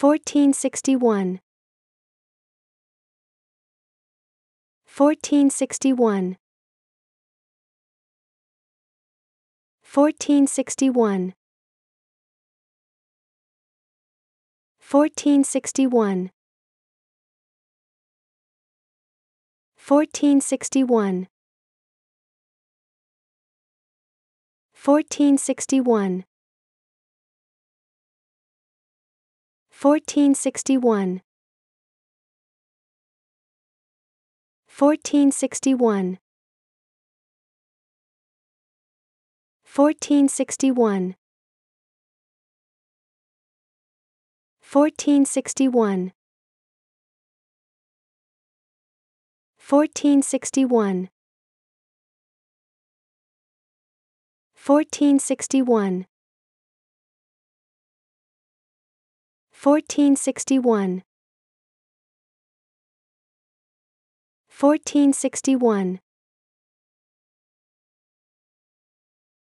1461 1461 1461 1461 1461 1461 1461 1461 1461 1461 1461 1461 1461 1461